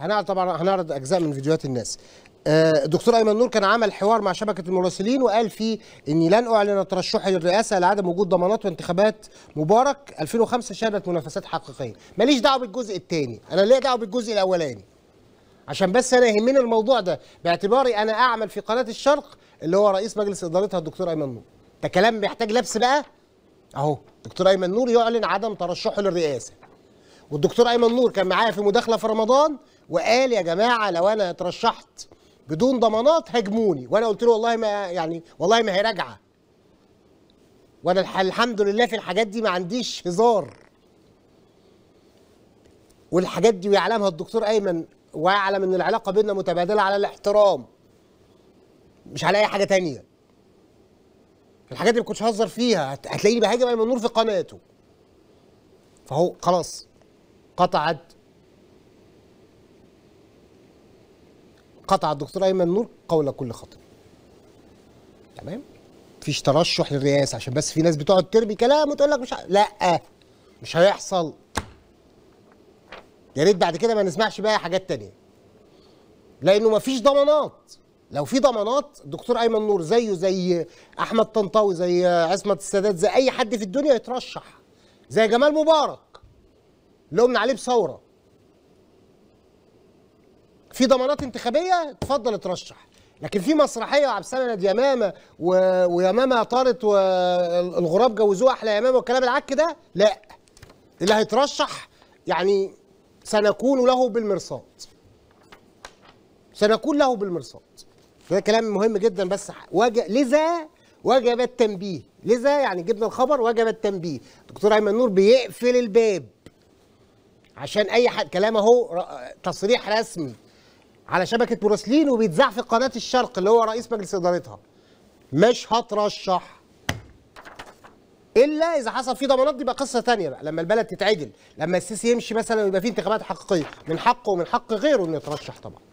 هنعرض طبعا هنعرض اجزاء من فيديوهات الناس آه، الدكتور ايمن نور كان عمل حوار مع شبكه المراسلين وقال فيه اني لن اعلن ترشحي للرئاسه لعدم وجود ضمانات وانتخابات مبارك 2005 شهدت منافسات حقيقيه ماليش دعوه بالجزء الثاني انا ليا دعوه بالجزء الاولاني عشان بس انا يهمني الموضوع ده باعتباري انا اعمل في قناه الشرق اللي هو رئيس مجلس ادارتها الدكتور ايمن نور ده كلام بيحتاج لبس بقى اهو دكتور ايمن نور يعلن عدم ترشحه للرئاسه والدكتور ايمن نور كان معايا في مداخله في رمضان وقال يا جماعه لو انا اترشحت بدون ضمانات هاجموني وانا قلت له والله ما يعني والله ما هي راجعه وانا الحمد لله في الحاجات دي ما عنديش هزار والحاجات دي ويعلمها الدكتور ايمن ويعلم ان العلاقه بيننا متبادله على الاحترام مش على اي حاجه تانية الحاجات دي ما كنتش هزر فيها هتلاقيني بهاجم ايمن نور في قناته فهو خلاص قطعت قطع الدكتور ايمن نور قول كل خاطئ تمام مفيش ترشح للرئاسه عشان بس في ناس بتقعد ترمي كلام وتقول لك مش ه... لا مش هيحصل يا ريت بعد كده ما نسمعش بقى حاجات تانية لانه مفيش ضمانات لو في ضمانات الدكتور ايمن نور زيه زي احمد طنطاوي زي عصمت السادات زي اي حد في الدنيا يترشح زي جمال مبارك لومنا عليه بثوره في ضمانات انتخابيه اتفضل اترشح لكن في مسرحيه وعبد السند يمامه و... ويمامه طارت والغراب جوزوه احلى يمامه والكلام العك ده لا اللي هيترشح يعني سنكون له بالمرصاد سنكون له بالمرصاد ده كلام مهم جدا بس واجه لذا وجب التنبيه لذا يعني جبنا الخبر وجب التنبيه دكتور ايمن نور بيقفل الباب عشان اي حد كلام اهو تصريح رسمي على شبكه مراسلين وبيتذاع في قناه الشرق اللي هو رئيس مجلس ادارتها مش هترشح الا اذا حصل فيه ضمانات دي بقى قصه ثانيه بقى لما البلد تتعدل لما السيسي يمشي مثلا ويبقى فيه انتخابات حقيقيه من حقه ومن حق غيره انه يترشح طبعا